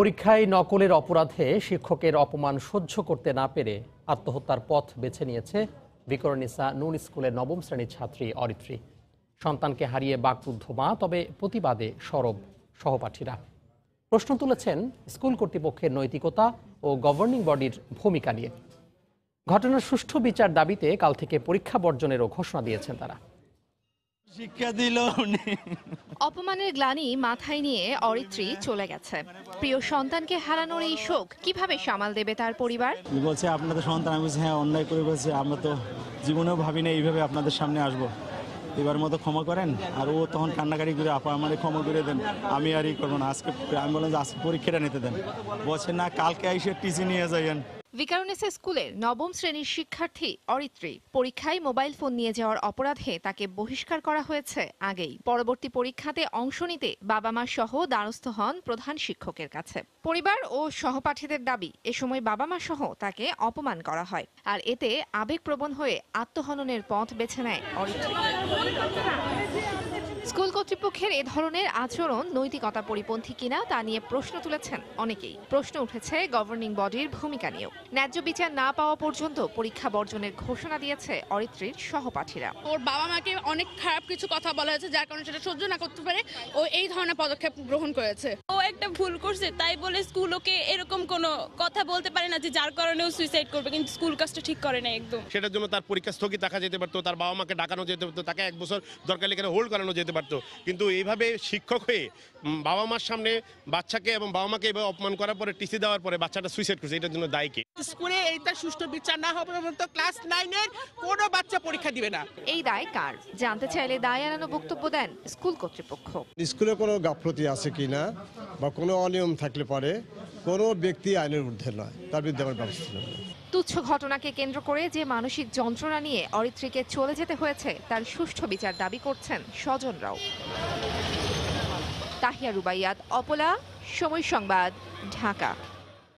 পরীক্ষায় নকলের অপরাধে শিক্ষকের অপমান সহ্য করতে না পেরে আত্মহত্যার পথ বেছে নিয়েছে বিকরণিসা নুন স্কুলের নবম শ্রেণীর ছাত্রী অরিত্রী সন্তানকে হারিয়ে বাকরুদ্ধ মা তবে প্রতিবাদে সরব সহপাঠীরা প্রশ্ন তুলেছেন স্কুল কর্তৃপক্ষের নৈতিকতা ও গভর্নিং বডির ভূমিকা নিয়ে ঘটনার সুষ্ঠু বিচার দাবিতে কাল থেকে পরীক্ষা বর্জনেরও ঘোষণা দিয়েছেন তারা শিক্ষা দিল অপমানের গ্লানি মাথায় নিয়ে অরিত্রী চলে গেছে প্রিয় সন্তানকে হারানোর এই শোক কিভাবে সামাল দেবে তার পরিবার বলছে আপনাদের সন্তান আমি হ্যাঁ অন্যায় করে বলছে আমরা তো জীবনেও ভাবি না এইভাবে আপনাদের সামনে আসবো এবার মতো ক্ষমা করেন আর ও তখন কান্নাকাটি করে আপা আমার ক্ষমা করে দেন আমি আর ই করবো না আজকে আমি বললাম যে আজকে পরীক্ষাটা নিতে দেন বলছে না কালকে আইসে টিসি নিয়ে যাইয়েন ভিকারুনেসা স্কুলের নবম শ্রেণীর শিক্ষার্থী অরিত্রী পরীক্ষায় মোবাইল ফোন নিয়ে যাওয়ার অপরাধে তাকে বহিষ্কার করা হয়েছে আগেই পরবর্তী পরীক্ষাতে অংশ নিতে বাবা মা সহ দ্বারস্থ হন প্রধান শিক্ষকের কাছে পরিবার ও সহপাঠীদের দাবি এ সময় বাবা মা সহ তাকে অপমান করা হয় আর এতে আবেগপ্রবণ হয়ে আত্মহননের পথ বেছে নেয় অরিত্রী স্কুল কর্তৃপক্ষের এ ধরনের আচরণ নৈতিকতা পরিপন্থী কিনা তা নিয়ে প্রশ্ন তুলেছেন অনেকেই প্রশ্ন উঠেছে গভর্নিং বডির ভূমিকা নিয়েও ন্যায্য বিচার না পাওয়া পর্যন্ত পরীক্ষা বর্জনের ঘোষণা দিয়েছে অরিত্রীর সহপাঠীরা ওর বাবা মাকে অনেক খারাপ কিছু কথা বলা হয়েছে যার কারণে সেটা সহ্য না করতে পারে ও এই ধরনের পদক্ষেপ গ্রহণ করেছে ও একটা ভুল করছে তাই বলে স্কুল ওকে এরকম কোনো কথা বলতে পারে না যে যার কারণেও সুইসাইড করবে কিন্তু স্কুল কাজটা ঠিক করে না একদম সেটার জন্য তার পরীক্ষা স্থগিত রাখা যেতে পারতো তার বাবা মাকে ডাকানো যেতে পারতো তাকে এক বছর দরকার লেগে হোল্ড করানো যেতে পারতো কিন্তু এইভাবে শিক্ষক হয়ে বাবা মার সামনে বাচ্চাকে এবং বাবা মাকে এভাবে অপমান করার পরে টিসি দেওয়ার পরে বাচ্চাটা সুইসাইড করছে এটার জন্য দায়ী কে স্কুলে এইটা সুষ্ঠু বিচার না হওয়া পর্যন্ত ক্লাস নাইনের কোনো বাচ্চা পরীক্ষা দিবে না এই দায় কার জানতে চাইলে দায় এড়ানো বক্তব্য দেন স্কুল কর্তৃপক্ষ স্কুলে কোনো গাফলতি আছে কি না বা কোনো অনিয়ম থাকলে পরে কোনো ব্যক্তি আইনের ঊর্ধ্বে নয় তার বিরুদ্ধে আমার ব্যবস্থা তুচ্ছ ঘটনাকে কেন্দ্র করে যে মানসিক যন্ত্রণা নিয়ে অরিত্রীকে চলে যেতে হয়েছে তার সুষ্ঠু বিচার দাবি করছেন স্বজনরাও তাহিয়া রুবাইয়াত অপলা সময় সংবাদ ঢাকা